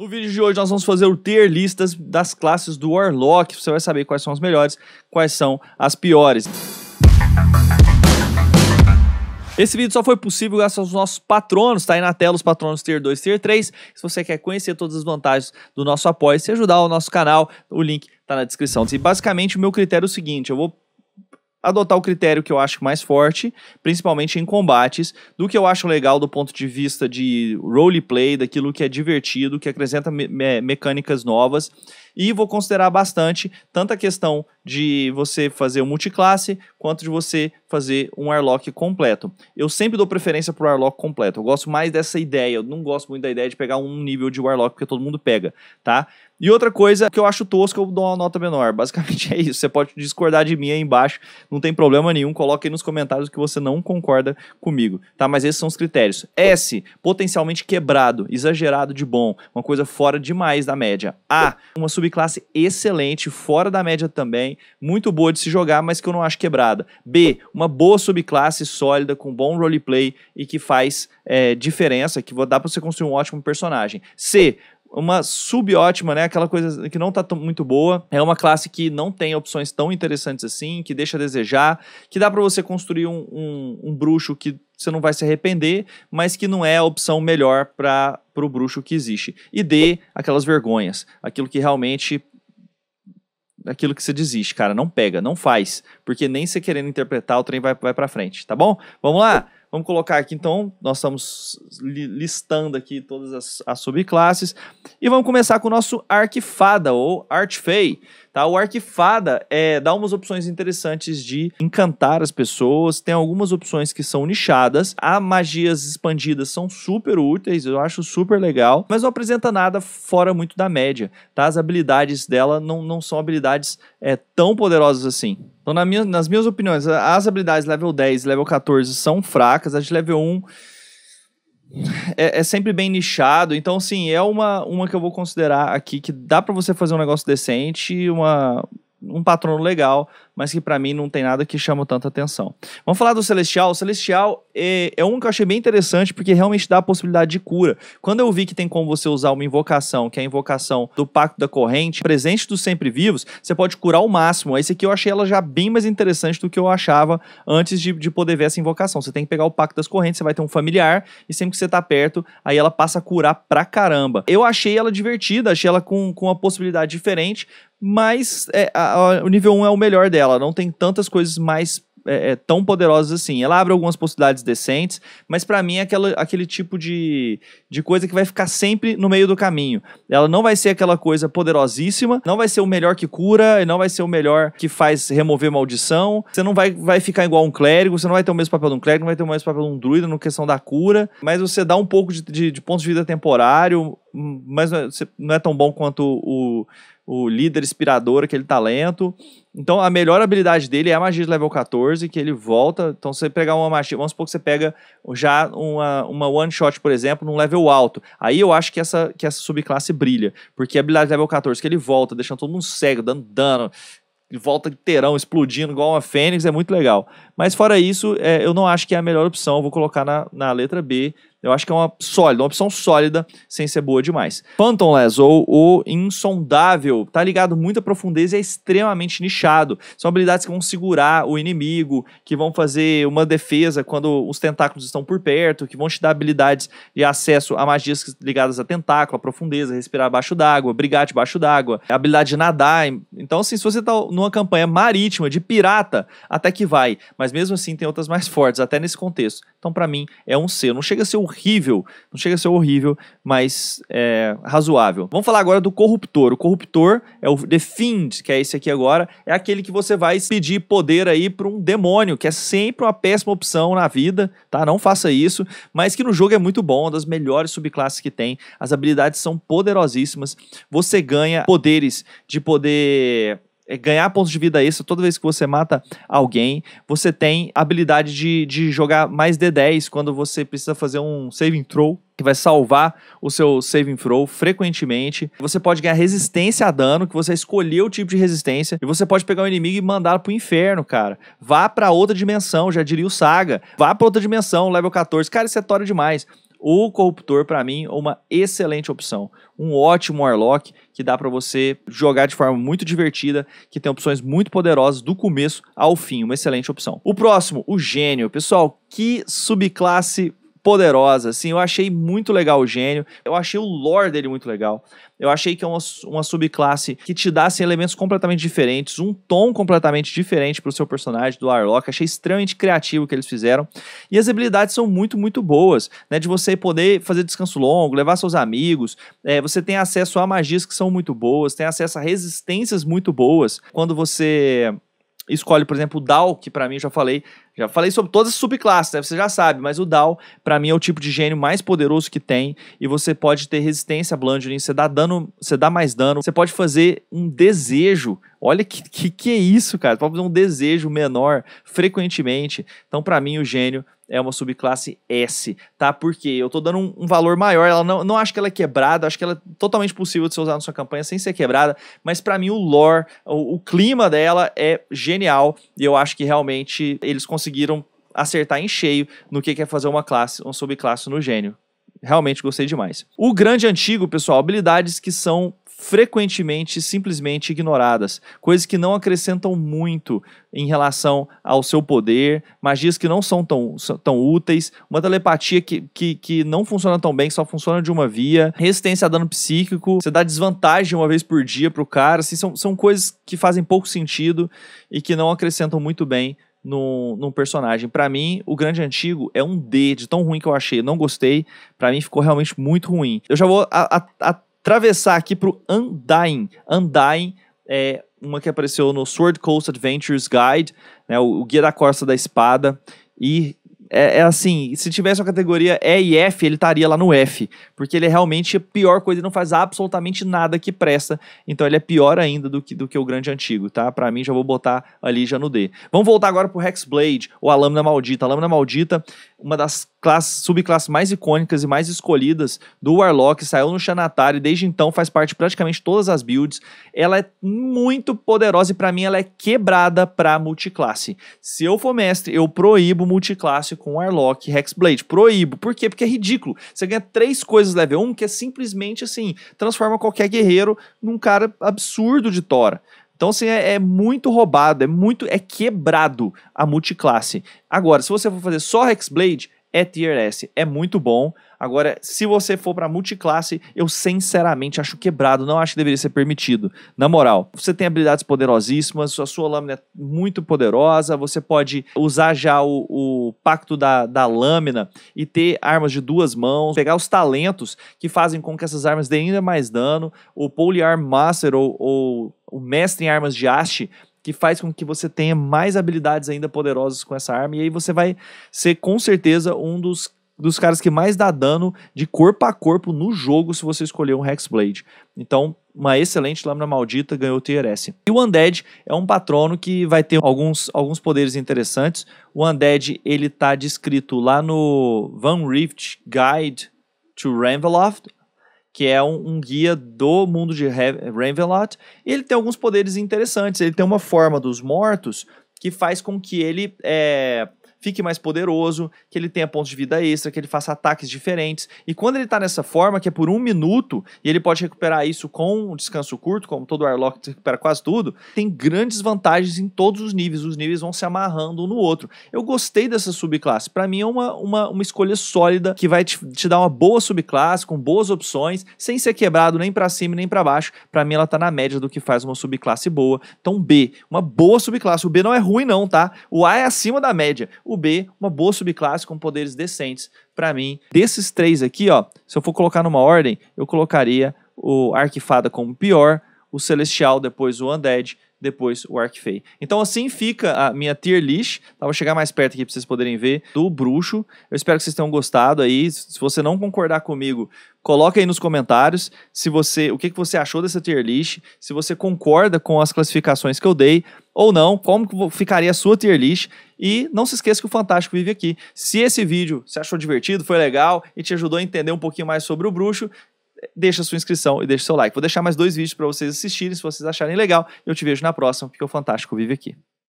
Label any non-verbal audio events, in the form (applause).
No vídeo de hoje nós vamos fazer o tier listas das classes do Warlock. Você vai saber quais são as melhores, quais são as piores. Esse vídeo só foi possível graças aos nossos patronos, tá aí na tela os patronos Tier 2, Tier 3. Se você quer conhecer todas as vantagens do nosso apoio, se ajudar o nosso canal, o link tá na descrição. E basicamente o meu critério é o seguinte, eu vou adotar o critério que eu acho mais forte, principalmente em combates, do que eu acho legal do ponto de vista de roleplay, daquilo que é divertido, que acrescenta me me mecânicas novas. E vou considerar bastante tanto a questão de você fazer um multiclasse, quanto de você fazer um Arlock completo. Eu sempre dou preferência para o Arlock completo. Eu gosto mais dessa ideia. Eu não gosto muito da ideia de pegar um nível de Warlock, porque todo mundo pega, tá? E outra coisa que eu acho tosca, eu dou uma nota menor. Basicamente (laughs) é isso. Você pode discordar de mim aí embaixo, não tem problema nenhum. Coloque aí nos comentários que você não concorda comigo, tá? Mas esses são os critérios. S, potencialmente quebrado, exagerado de bom, uma coisa fora demais da média. A, uma subclasse excelente, fora da média também, muito boa de se jogar, mas que eu não acho quebrada. B, uma boa subclasse sólida, com bom roleplay e que faz é, diferença, que dá para você construir um ótimo personagem. C, uma subótima, né? Aquela coisa que não tá muito boa. É uma classe que não tem opções tão interessantes assim, que deixa a desejar, que dá para você construir um, um, um, bruxo que você não vai se arrepender, mas que não é a opção melhor para o bruxo que existe. E dê aquelas vergonhas, aquilo que realmente aquilo que você desiste, cara, não pega, não faz, porque nem você querendo interpretar o trem vai, vai para frente, tá bom? Vamos lá. Vamos colocar aqui então, nós estamos listando aqui todas as, as subclasses e vamos começar com o nosso Arquifada ou Artifei. Tá? O Arquifada é, dá umas opções interessantes de encantar as pessoas, tem algumas opções que são nichadas, as magias expandidas são super úteis, eu acho super legal, mas não apresenta nada fora muito da média. Tá? As habilidades dela não, não são habilidades é, tão poderosas assim. Então, na minha, nas minhas opiniões, as habilidades level 10 e level 14 são fracas, as de level 1 é, é, sempre bem nichado. Então, assim, é uma, uma que eu vou considerar aqui que dá para você fazer um negócio decente, uma, um patrono legal, mas que para mim não tem nada que chama tanta atenção. Vamos falar do Celestial. O Celestial é, é, um que eu achei bem interessante porque realmente dá a possibilidade de cura. Quando eu vi que tem como você usar uma invocação, que é a invocação do Pacto da Corrente, presente dos sempre vivos, você pode curar ao máximo. Esse aqui eu achei ela já bem mais interessante do que eu achava antes de, de poder ver essa invocação. Você tem que pegar o Pacto das Correntes, você vai ter um familiar e sempre que você tá perto, aí ela passa a curar pra caramba. Eu achei ela divertida, achei ela com, com uma possibilidade diferente, mas é, a, a, o nível 1 é o melhor dela ela não tem tantas coisas mais é, é, tão poderosas assim. Ela abre algumas possibilidades decentes, mas para mim é aquela, aquele tipo de, de coisa que vai ficar sempre no meio do caminho. Ela não vai ser aquela coisa poderosíssima, não vai ser o melhor que cura, não vai ser o melhor que faz remover maldição. Você não vai, vai ficar igual um clérigo, você não vai ter o mesmo papel de um clérigo, não vai ter o mesmo papel de um druida no questão da cura, mas você dá um pouco de, de, de pontos de vida temporário, mas não é, não é tão bom quanto o o líder inspirador, aquele talento. Então, a melhor habilidade dele é a magia de level 14, que ele volta. Então, se você pegar uma magia, vamos supor que você pega já uma, uma one shot, por exemplo, num level alto. Aí eu acho que essa, que essa subclasse brilha, porque a habilidade level 14 que ele volta, deixando todo mundo cego, dando dano, volta inteirão, explodindo igual uma fênix, é muito legal. Mas fora isso, é, eu não acho que é a melhor opção, eu vou colocar na, na letra B, eu acho que é uma sólida, uma opção sólida, sem ser boa demais. Phantomless, ou o insondável, tá ligado muito à profundeza e é extremamente nichado. São habilidades que vão segurar o inimigo, que vão fazer uma defesa quando os tentáculos estão por perto, que vão te dar habilidades de acesso a magias ligadas a tentáculo, a profundeza, respirar abaixo d'água, brigar debaixo d'água, a habilidade de nadar. Então, assim, se você tá numa campanha marítima, de pirata, até que vai. Mas mesmo assim, tem outras mais fortes, até nesse contexto. Então, para mim, é um C. Não chega a ser o horrível. Não chega a ser horrível, mas é, razoável. Vamos falar agora do corruptor. O corruptor é o The Fiend, que é esse aqui agora. É aquele que você vai pedir poder aí para um demônio, que é sempre uma péssima opção na vida, tá? Não faça isso. Mas que no jogo é muito bom, uma das melhores subclasses que tem. As habilidades são poderosíssimas. Você ganha poderes de poder é ganhar pontos de vida extra toda vez que você mata alguém. Você tem a habilidade de, de jogar mais D10 quando você precisa fazer um saving throw, que vai salvar o seu saving throw frequentemente. Você pode ganhar resistência a dano, que você escolheu o tipo de resistência, e você pode pegar o um inimigo e mandar pro inferno, cara. Vá para outra dimensão, já diria o Saga. Vá para outra dimensão, level 14. Cara, isso é tório demais. O Corruptor, para mim, é uma excelente opção. Um ótimo Warlock que dá para você jogar de forma muito divertida, que tem opções muito poderosas do começo ao fim. Uma excelente opção. O próximo, o Gênio. Pessoal, que subclasse poderosa, assim, eu achei muito legal o gênio, eu achei o lore dele muito legal, eu achei que é uma, uma subclasse que te dá, assim, elementos completamente diferentes, um tom completamente diferente pro seu personagem, do Arlok, achei extremamente criativo o que eles fizeram, e as habilidades são muito, muito boas, né, de você poder fazer descanso longo, levar seus amigos, é, você tem acesso a magias que são muito boas, tem acesso a resistências muito boas, quando você escolhe, por exemplo, o DAO, que para mim eu já falei, já falei sobre todas as subclasses, né? você já sabe, mas o DAO, para mim, é o tipo de gênio mais poderoso que tem, e você pode ter resistência a bludgeoning, você dá dano, você dá mais dano, você pode fazer um desejo. Olha que que, que é isso, cara? Você pode fazer um desejo menor frequentemente. Então, para mim, o gênio é uma subclasse S, tá? Porque eu estou dando um, um, valor maior, ela não, não acho que ela é quebrada, acho que ela é totalmente possível de ser usada na sua campanha sem ser quebrada, mas para mim o lore, o, o clima dela é genial e eu acho que realmente eles conseguiram acertar em cheio no que é fazer uma classe, uma subclasse no gênio. Realmente gostei demais. O grande antigo, pessoal, habilidades que são frequentemente simplesmente ignoradas, coisas que não acrescentam muito em relação ao seu poder, magias que não são tão, tão úteis, uma telepatia que, que, que não funciona tão bem, que só funciona de uma via, resistência a dano psíquico, você dá desvantagem uma vez por dia pro cara, assim, são, são coisas que fazem pouco sentido e que não acrescentam muito bem num, num personagem. Para mim, o Grande Antigo é um D de tão ruim que eu achei. não gostei. Para mim, ficou realmente muito ruim. Eu já vou a, a, a Travessar aqui pro Undying. Undying é uma que apareceu no Sword Coast Adventures Guide, né, o, o Guia da Costa da Espada, e é, é, assim, se tivesse uma categoria E e F, ele estaria lá no F. Porque ele é realmente a pior coisa, ele não faz absolutamente nada que presta. Então ele é pior ainda do que, do que o grande antigo, tá? Para mim, já vou botar ali já no D. Vamos voltar agora pro Hexblade, ou a Lâmina Maldita. A Lâmina Maldita, uma das classes, subclasses mais icônicas e mais escolhidas do Warlock, saiu no Xanatari, desde então faz parte de praticamente todas as builds. Ela é muito poderosa e para mim ela é quebrada para multiclasse. Se eu for mestre, eu proíbo multiclasse com Warlock e Hexblade. Proíbo. Por quê? Porque é ridículo. Você ganha três coisas level 1 que é simplesmente assim, transforma qualquer guerreiro num cara absurdo de Tora. Então, assim, é, é, muito roubado, é muito. é quebrado a multiclasse. Agora, se você for fazer só Hexblade, é Tier S, é muito bom. Agora, se você for para multiclasse, eu sinceramente acho quebrado, não acho que deveria ser permitido. Na moral, você tem habilidades poderosíssimas, a sua lâmina é muito poderosa, você pode usar já o, o pacto da, da lâmina e ter armas de duas mãos, pegar os talentos que fazem com que essas armas deem ainda mais dano. O Polearm Master ou, ou o mestre em armas de haste que faz com que você tenha mais habilidades ainda poderosas com essa arma. E aí você vai ser com certeza um dos dos caras que mais dá dano de corpo a corpo no jogo se você escolher um Hexblade. Então, uma excelente lâmina maldita ganhou o TRS. E o Undead é um patrono que vai ter alguns, alguns poderes interessantes. O Undead, ele tá descrito lá no Van Rift Guide to Ravenloft, que é um, um, guia do mundo de Ravenloft. Ele tem alguns poderes interessantes. Ele tem uma forma dos mortos que faz com que ele é, fique mais poderoso, que ele tenha pontos de vida extra, que ele faça ataques diferentes. E quando ele tá nessa forma, que é por um minuto, e ele pode recuperar isso com um descanso curto, como todo Arlock recupera quase tudo, tem grandes vantagens em todos os níveis. Os níveis vão se amarrando um no outro. Eu gostei dessa subclasse. Para mim é uma, uma, uma escolha sólida que vai te, te dar uma boa subclasse, com boas opções, sem ser quebrado nem para cima nem para baixo. Para mim ela tá na média do que faz uma subclasse boa. Então B, uma boa subclasse. O B não é ruim não, tá? O A é acima da média. O o B, uma boa subclasse com poderes decentes. Para mim, desses três aqui, ó, se eu for colocar numa ordem, eu colocaria o Arquifada como pior, o Celestial, depois o Undead, depois o Arcfey. Então assim fica a minha tier list, tá? Vou chegar mais perto aqui para vocês poderem ver, do Bruxo. Eu espero que vocês tenham gostado aí. Se você não concordar comigo, Coloca aí nos comentários se você, o que, que você achou dessa tier list, se você concorda com as classificações que eu dei ou não, como ficaria a sua tier list. E não se esqueça que o Fantástico vive aqui. Se esse vídeo você achou divertido, foi legal e te ajudou a entender um pouquinho mais sobre o bruxo, deixa sua inscrição e deixa seu like. Vou deixar mais dois vídeos para vocês assistirem, se vocês acharem legal. Eu te vejo na próxima, porque o Fantástico vive aqui.